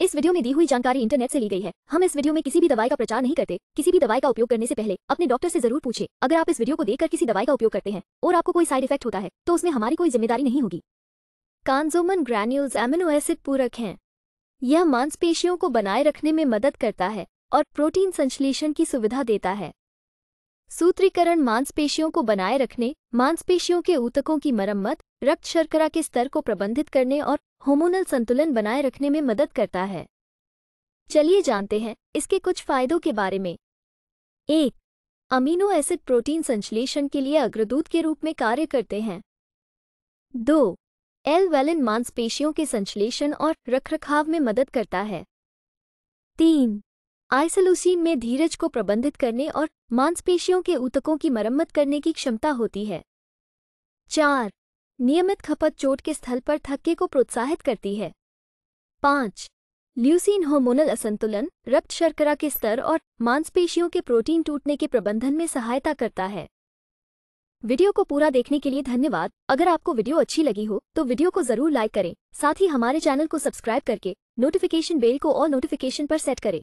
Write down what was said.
इस वीडियो में दी हुई जानकारी इंटरनेट से ली गई है हम इस वीडियो में किसी भी दवाई का प्रचार नहीं करते किसी भी दवाई का उपयोग करने से पहले अपने डॉक्टर से जरूर पूछे अगर आप इस वीडियो को देखकर किसी दवाई का उपयोग करते हैं और आपको कोई साइड इफेक्ट होता है तो उसमें हमारी कोई जिम्मेदारी नहीं होगी कानजोमन ग्रैन्यूल्स एमिनो एसिड पूरक हैं यह मांसपेशियों को बनाए रखने में मदद करता है और प्रोटीन संश्लेषण की सुविधा देता है सूत्रीकरण मांसपेशियों को बनाए रखने मांसपेशियों के ऊतकों की मरम्मत रक्त शर्करा के स्तर को प्रबंधित करने और होमोनल संतुलन बनाए रखने में मदद करता है चलिए जानते हैं इसके कुछ फायदों के बारे में एक अमीनो एसिड प्रोटीन संश्लेषण के लिए अग्रदूत के रूप में कार्य करते हैं दो एल वेलिन मांसपेशियों के संश्लेषण और रखरखाव में मदद करता है तीन आइसोलूसिन में धीरज को प्रबंधित करने और मांसपेशियों के ऊतकों की मरम्मत करने की क्षमता होती है चार नियमित खपत चोट के स्थल पर थक्के को प्रोत्साहित करती है पाँच ल्यूसीन हार्मोनल असंतुलन रक्त शर्करा के स्तर और मांसपेशियों के प्रोटीन टूटने के प्रबंधन में सहायता करता है वीडियो को पूरा देखने के लिए धन्यवाद अगर आपको वीडियो अच्छी लगी हो तो वीडियो को जरूर लाइक करें साथ ही हमारे चैनल को सब्सक्राइब करके नोटिफिकेशन बेल को और नोटिफिकेशन पर सेट करें